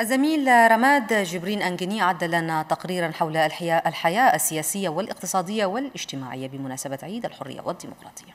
الزميل رماد جبرين أنجني عد لنا تقريرا حول الحياة السياسية والاقتصادية والاجتماعية بمناسبة عيد الحرية والديمقراطية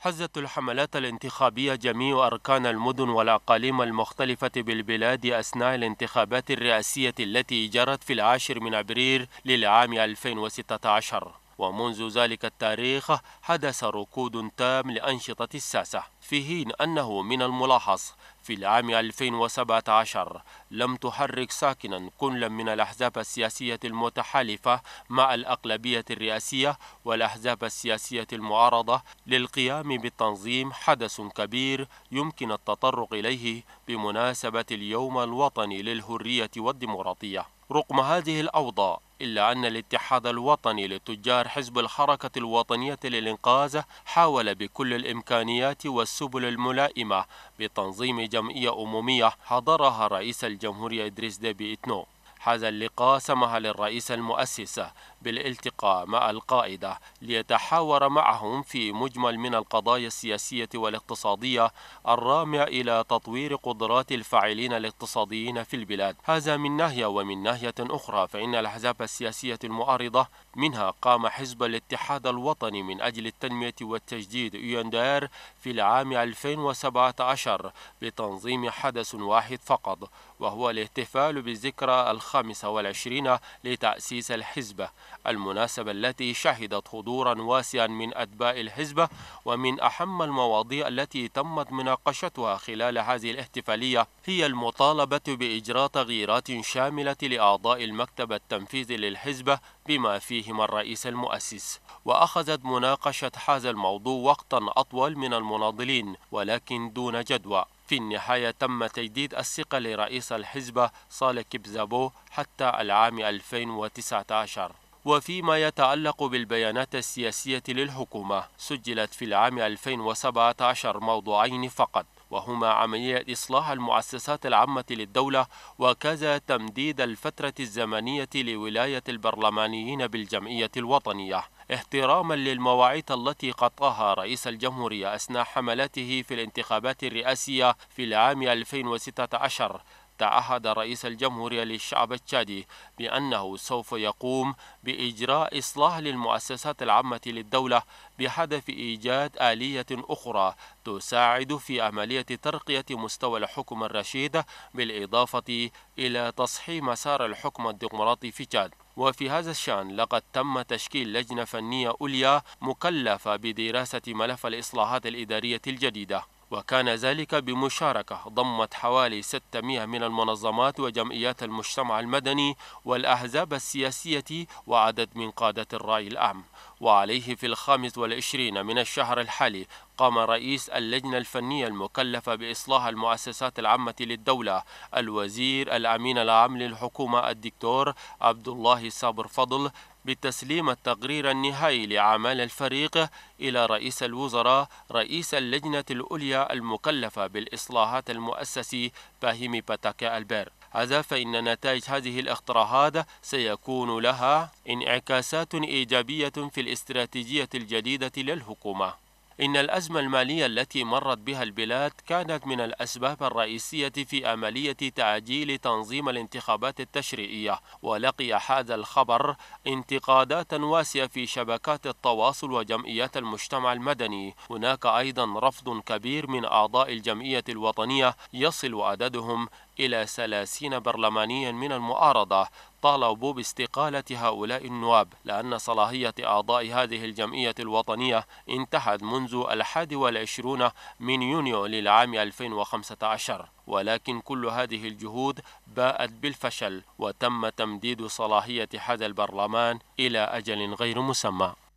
حزت الحملات الانتخابية جميع أركان المدن والأقاليم المختلفة بالبلاد أثناء الانتخابات الرئاسية التي جرت في العاشر من أبريل للعام 2016 ومنذ ذلك التاريخ حدث ركود تام لأنشطة الساسة في حين أنه من الملاحظ في العام 2017 لم تحرك ساكنا كل من الأحزاب السياسية المتحالفة مع الأقلبية الرئاسية والأحزاب السياسية المعارضة للقيام بالتنظيم حدث كبير يمكن التطرق إليه بمناسبة اليوم الوطني للحرية والديمقراطية رغم هذه الأوضاع إلا أن الاتحاد الوطني لتجار حزب الحركة الوطنية للإنقاذ حاول بكل الإمكانيات والسبل الملائمة بتنظيم جمعية أمومية حضرها رئيس الجمهورية إدريس ديبي إتنو هذا اللقاء سمح للرئيس المؤسسة بالالتقاء مع القائدة ليتحاور معهم في مجمل من القضايا السياسية والاقتصادية الرامية إلى تطوير قدرات الفاعلين الاقتصاديين في البلاد هذا من ناحية ومن ناحية أخرى فإن الأحزاب السياسية المعارضة منها قام حزب الاتحاد الوطني من أجل التنمية والتجديد يندار في العام 2017 بتنظيم حدث واحد فقط وهو الاحتفال بالذكرى الخامسة والعشرين لتأسيس الحزبة المناسبة التي شهدت حضورا واسعا من أتباع الحزبة ومن أهم المواضيع التي تمت مناقشتها خلال هذه الاحتفالية هي المطالبة بإجراء تغييرات شاملة لأعضاء المكتب التنفيذي للحزبة بما فيهم الرئيس المؤسس وأخذت مناقشة هذا الموضوع وقتا أطول من المناضلين ولكن دون جدوى في النهاية تم تجديد الثقة لرئيس الحزب صالح كبزابو حتى العام 2019 وفيما يتعلق بالبيانات السياسية للحكومة سجلت في العام 2017 موضوعين فقط وهما عملية إصلاح المؤسسات العامة للدولة وكذا تمديد الفترة الزمنية لولاية البرلمانيين بالجمعية الوطنية احتراما للمواعيد التي قطعها رئيس الجمهورية أثناء حملاته في الانتخابات الرئاسية في العام 2016 تعهد رئيس الجمهورية للشعب التشادي بأنه سوف يقوم بإجراء إصلاح للمؤسسات العامة للدولة بهدف إيجاد آلية أخرى تساعد في عملية ترقية مستوى الحكم الرشيد بالإضافة إلى تصحيح مسار الحكم الديمقراطي في تشاد وفي هذا الشأن لقد تم تشكيل لجنة فنية أولية مكلفة بدراسة ملف الإصلاحات الإدارية الجديدة وكان ذلك بمشاركة ضمت حوالي 600 من المنظمات وجمعيات المجتمع المدني والأحزاب السياسية وعدد من قادة الرأي الأعم وعليه في الخامس والعشرين من الشهر الحالي قام رئيس اللجنة الفنية المكلفة بإصلاح المؤسسات العامة للدولة الوزير الأمين العام للحكومة الدكتور عبد الله صابر فضل بتسليم التقرير النهائي لأعمال الفريق إلى رئيس الوزراء رئيس اللجنة العليا المكلفة بالإصلاحات المؤسسي فاهيمي باتاكا البير هذا فإن نتائج هذه الاقتراحات سيكون لها انعكاسات إيجابية في الاستراتيجية الجديدة للحكومة إن الأزمة المالية التي مرت بها البلاد كانت من الأسباب الرئيسية في عملية تعجيل تنظيم الانتخابات التشريعية، ولقي هذا الخبر انتقادات واسعة في شبكات التواصل وجمعيات المجتمع المدني، هناك أيضا رفض كبير من أعضاء الجمعية الوطنية يصل عددهم إلى ثلاثين برلمانيا من المعارضة طالبوا باستقالة هؤلاء النواب لأن صلاحية أعضاء هذه الجمعية الوطنية انتهت منذ الحادي والعشرون من يونيو للعام 2015 ولكن كل هذه الجهود باءت بالفشل وتم تمديد صلاحية هذا البرلمان إلى أجل غير مسمى